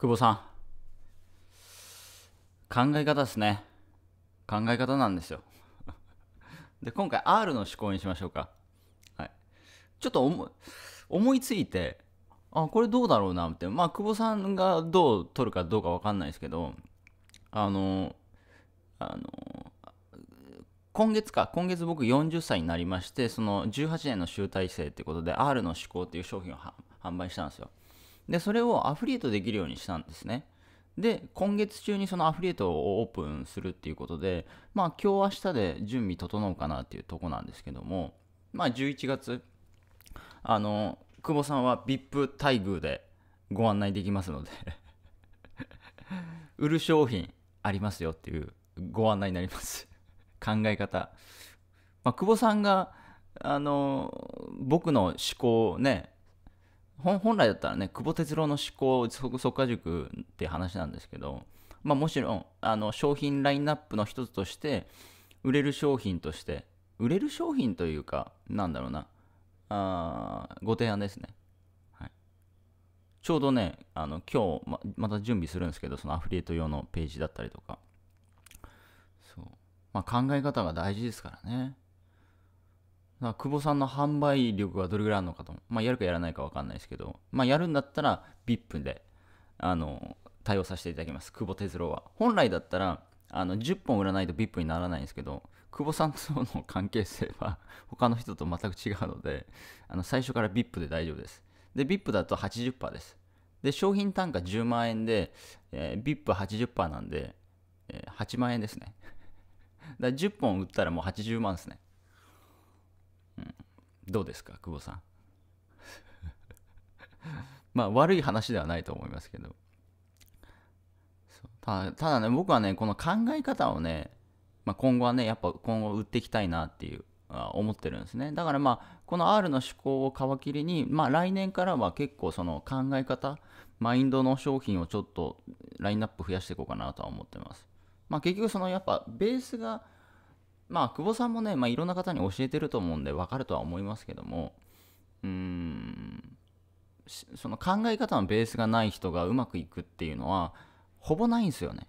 久保さん考え方ですね考え方なんですよ で今回 R の思考にしましょうかはいちょっと思いついてあこれどうだろうなってまあ久保さんがどう取るかどうか分かんないですけどあのあの今月か今月僕40歳になりましてその18年の集大成ってことで R の思考っていう商品を販売したんですよで、それをアフリエイトできるようにしたんですね。で、今月中にそのアフリエイトをオープンするっていうことで、まあ今日明日で準備整うかなっていうとこなんですけども、まあ11月、あの、久保さんは VIP 待遇でご案内できますので 売る商品ありますよっていうご案内になります考え方。まあ、久保さんが、あの、僕の思考をね、本来だったらね久保哲郎の思考即果塾って話なんですけど、まあ、もちろんあの商品ラインナップの一つとして売れる商品として売れる商品というかなんだろうなあご提案ですね、はい、ちょうどねあの今日ままた準備するんですけどそのアフリエイト用のページだったりとかそう、まあ、考え方が大事ですからねな久保さんの販売力がどれぐらいあるのかと、まあ、やるかやらないか分かんないですけど、まあ、やるんだったら VIP であの対応させていただきます、久保哲郎は。本来だったらあの10本売らないと VIP にならないんですけど、久保さんとの関係性は他の人と全く違うので、あの最初から VIP で大丈夫です。で、VIP だと80%です。で、商品単価10万円で、えー、VIP80% なんで、えー、8万円ですね。だから10本売ったらもう80万ですね。どうですか久保さん まあ悪い話ではないと思いますけどただね僕はねこの考え方をね、まあ、今後はねやっぱ今後売っていきたいなっていう思ってるんですねだからまあこの R の思考を皮切りにまあ来年からは結構その考え方マインドの商品をちょっとラインナップ増やしていこうかなとは思ってますまあ結局そのやっぱベースがまあ、久保さんもね、まあ、いろんな方に教えてると思うんで、わかるとは思いますけども、うーん、その考え方のベースがない人がうまくいくっていうのは、ほぼないんですよね。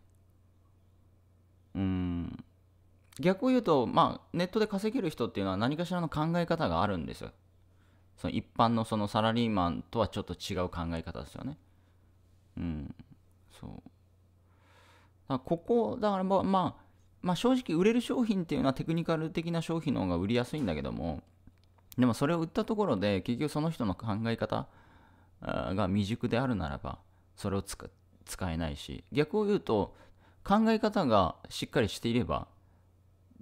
うーん。逆を言うと、まあ、ネットで稼げる人っていうのは何かしらの考え方があるんですよ。その一般のそのサラリーマンとはちょっと違う考え方ですよね。うん。そう。だここ、だからまあ、まあまあ、正直売れる商品っていうのはテクニカル的な商品の方が売りやすいんだけどもでもそれを売ったところで結局その人の考え方が未熟であるならばそれを使えないし逆を言うと考え方がしっかりしていれば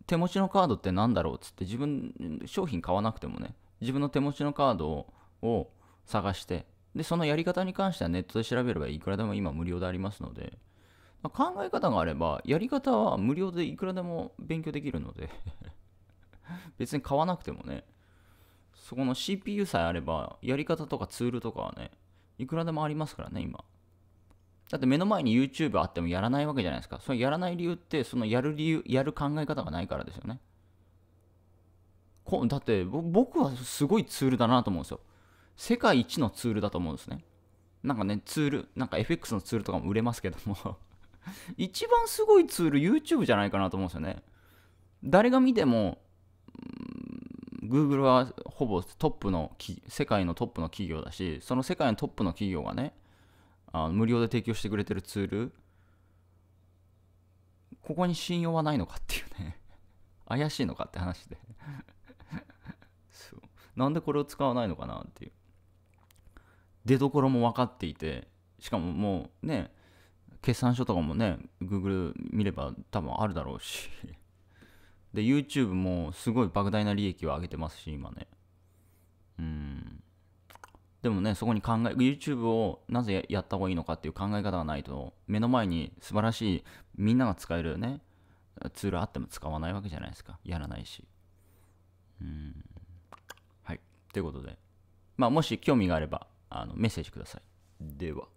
手持ちのカードって何だろうっつって自分商品買わなくてもね自分の手持ちのカードを探してでそのやり方に関してはネットで調べればいくらでも今無料でありますのでまあ、考え方があれば、やり方は無料でいくらでも勉強できるので 別に買わなくてもね、そこの CPU さえあれば、やり方とかツールとかはね、いくらでもありますからね、今。だって目の前に YouTube あってもやらないわけじゃないですか。それやらない理由って、そのやる理由、やる考え方がないからですよね。こだって僕はすごいツールだなと思うんですよ。世界一のツールだと思うんですね。なんかね、ツール、なんか FX のツールとかも売れますけども 一番すごいツール YouTube じゃないかなと思うんですよね。誰が見ても、Google はほぼトップの、世界のトップの企業だし、その世界のトップの企業がね、あ無料で提供してくれてるツール、ここに信用はないのかっていうね、怪しいのかって話で そう。なんでこれを使わないのかなっていう。出どころも分かっていて、しかももうね、決算書とかもね Google 見れば多分あるだろうし で YouTube もすごい莫大な利益を上げてますし今ねうんでもねそこに考え YouTube をなぜやった方がいいのかっていう考え方がないと目の前に素晴らしいみんなが使えるねツールあっても使わないわけじゃないですかやらないしうんはいということでまあもし興味があればあのメッセージくださいでは